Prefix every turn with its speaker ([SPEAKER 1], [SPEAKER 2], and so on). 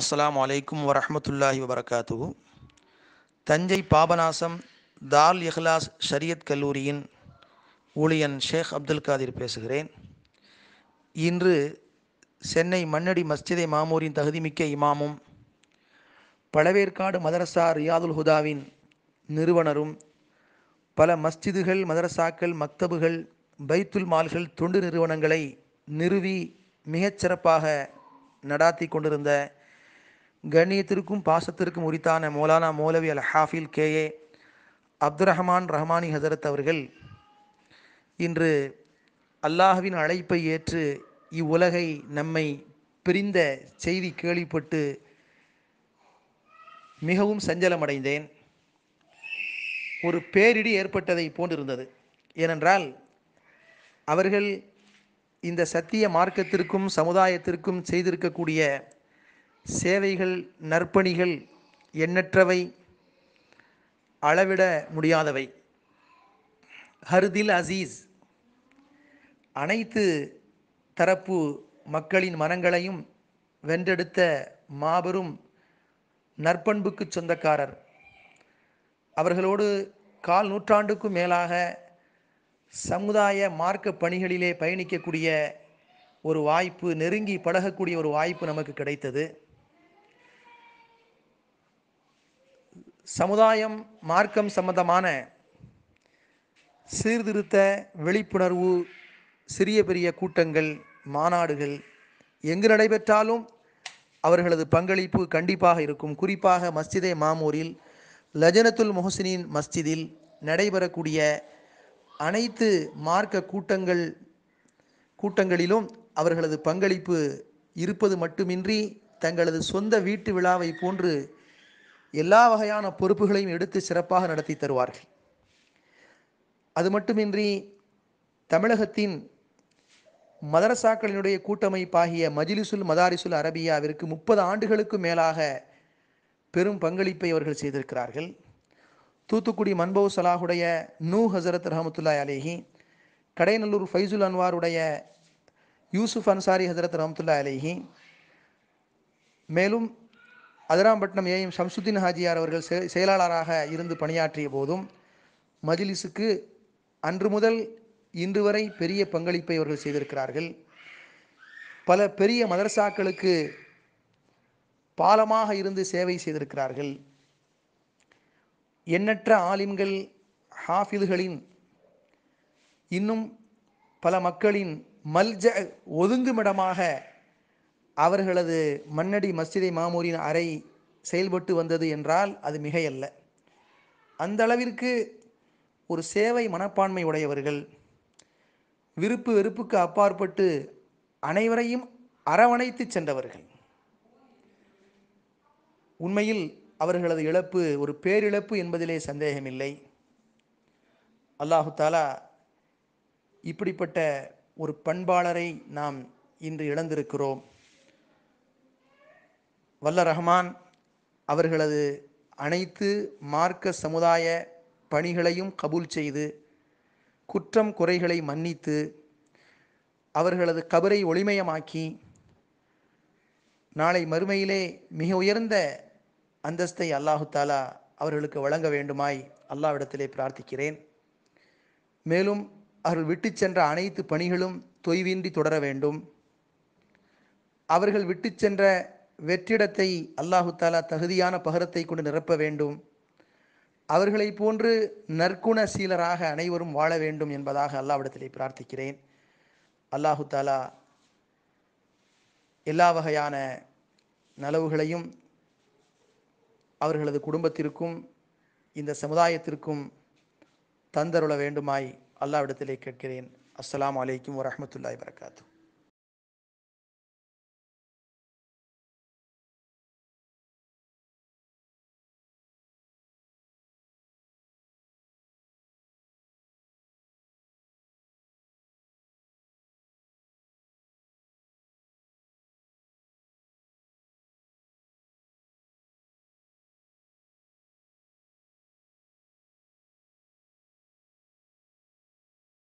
[SPEAKER 1] அஸ்லாம் வலைக்கும் வரமத்துல்லாஹி வபரகாத்து தஞ்சை பாபநாசம் தால் இஹ்லாஸ் ஷரியத் கல்லூரியின் ஊழியன் ஷேக் அப்துல் காதிர் பேசுகிறேன் இன்று சென்னை மண்ணடி மஸ்ஜிதை மாமூரின் தகுதிமிக்க இமாமும் பழவேற்காடு மதரசா ரியாதுல் ஹுதாவின் நிறுவனரும் பல மஸ்ஜிதுகள் மதரசாக்கள் மக்தபுகள் பைத்துல் மால்கள் தொண்டு நிறுவனங்களை நிறுவி மிகச்சிறப்பாக நடாத்தி கொண்டிருந்த கண்ணியத்திற்கும் பாசத்திற்கும் உரித்தான மௌலானா மௌலவி அல் ஹாஃபில் கே ஏ அப்துல் ரஹமான் ரஹ்மானி ஹசரத் அவர்கள் இன்று அல்லாஹுவின் அழைப்பை ஏற்று இவ்வுலகை நம்மை பிரிந்த செய்தி கேள்விப்பட்டு மிகவும் சஞ்சலமடைந்தேன் ஒரு பேரிடி ஏற்பட்டதை போன்றிருந்தது ஏனென்றால் அவர்கள் இந்த சத்திய மார்க்கத்திற்கும் சமுதாயத்திற்கும் செய்திருக்கக்கூடிய சேவைகள் நற்பணிகள் எண்ணற்றவை அளவிட முடியாதவை ஹர்தில் அசீஸ் அனைத்து தரப்பு மக்களின் மனங்களையும் வென்றெடுத்த மாபெரும் நற்பண்புக்கு சொந்தக்காரர் அவர்களோடு கால் நூற்றாண்டுக்கும் மேலாக சமுதாய மார்க்க பணிகளிலே பயணிக்கக்கூடிய ஒரு வாய்ப்பு நெருங்கி பழகக்கூடிய ஒரு வாய்ப்பு நமக்கு கிடைத்தது சமுதாயம் மார்க்கம் சம்பந்தமான சீர்திருத்த விழிப்புணர்வு சிறிய பெரிய கூட்டங்கள் மாநாடுகள் எங்கு நடைபெற்றாலும் அவர்களது பங்களிப்பு கண்டிப்பாக இருக்கும் குறிப்பாக மஸ்ஜிதே மாமூரில் லஜனத்துல் முஹசினின் மஸ்ஜிதில் நடைபெறக்கூடிய அனைத்து மார்க்க கூட்டங்கள் கூட்டங்களிலும் அவர்களது பங்களிப்பு இருப்பது மட்டுமின்றி தங்களது சொந்த வீட்டு விழாவை போன்று எல்லா வகையான பொறுப்புகளையும் எடுத்து சிறப்பாக நடத்தி தருவார்கள் அது மட்டுமின்றி தமிழகத்தின் மதரசாக்களினுடைய கூட்டமைப்பாகிய மஜிலிசுல் மதாரிசுல் அரபியாவிற்கு முப்பது ஆண்டுகளுக்கு மேலாக பெரும் பங்களிப்பை அவர்கள் செய்திருக்கிறார்கள் தூத்துக்குடி மன்பவு சலாஹுடைய நூ ஹசரத் ரஹமத்துல்லாய் அலேஹி கடைநல்லூர் ஃபைசுல் அன்வாருடைய யூசுஃப் அன்சாரி ஹசரத் ரஹமத்துல்லா அலேஹி மேலும் அதிராம்பட்டினம் ஏஎம் சம்சுத்தின் ஹாஜியார் அவர்கள் செயலாளராக இருந்து பணியாற்றிய போதும் மஜிலிஸுக்கு அன்று முதல் இன்று வரை பெரிய பங்களிப்பை அவர்கள் செய்திருக்கிறார்கள் பல பெரிய மதரசாக்களுக்கு பாலமாக இருந்து சேவை செய்திருக்கிறார்கள் எண்ணற்ற ஆலிம்கள் ஹாஃபிதுகளின் இன்னும் பல மக்களின் மல்ஜ ஒதுங்குமிடமாக அவர்களது மன்னடி மஸ்ஜிதை மாமூரின் அறை செயல்பட்டு வந்தது என்றால் அது மிகையல்ல அந்த அளவிற்கு ஒரு சேவை மனப்பான்மை உடையவர்கள் விருப்பு வெறுப்புக்கு அப்பாற்பட்டு அனைவரையும் அரவணைத்து சென்றவர்கள் உண்மையில் அவர்களது இழப்பு ஒரு பேரிழப்பு என்பதிலே சந்தேகமில்லை அல்லாஹு தாலா இப்படிப்பட்ட ஒரு பண்பாளரை நாம் இன்று இழந்திருக்கிறோம் வல்ல ரஹ்மான் அவர்களது அனைத்து மார்க்க சமுதாய பணிகளையும் கபூல் செய்து குற்றம் குறைகளை மன்னித்து அவர்களது கபரை ஒளிமயமாக்கி நாளை மறுமையிலே மிக உயர்ந்த அந்தஸ்தை அல்லாஹு தாலா அவர்களுக்கு வழங்க வேண்டுமாய் அல்லாவிடத்திலே பிரார்த்திக்கிறேன் மேலும் அவர்கள் விட்டு சென்ற அனைத்து பணிகளும் தொய்வின்றி தொடர வேண்டும் அவர்கள் விட்டு சென்ற வெற்றிடத்தை அல்லாஹு தாலா தகுதியான பகரத்தை கொண்டு நிரப்ப வேண்டும் அவர்களை போன்று நற்குண சீலராக அனைவரும் வாழ வேண்டும் என்பதாக அல்லாவிடத்திலே பிரார்த்திக்கிறேன் அல்லாஹு தாலா எல்லா வகையான நலவுகளையும் அவர்களது குடும்பத்திற்கும் இந்த சமுதாயத்திற்கும் தந்தருள வேண்டுமாய் அல்லாவிடத்திலே கேட்கிறேன் அஸ்லாம் வலைக்கம் வரமத்துல்லாய் வரகாத்தூ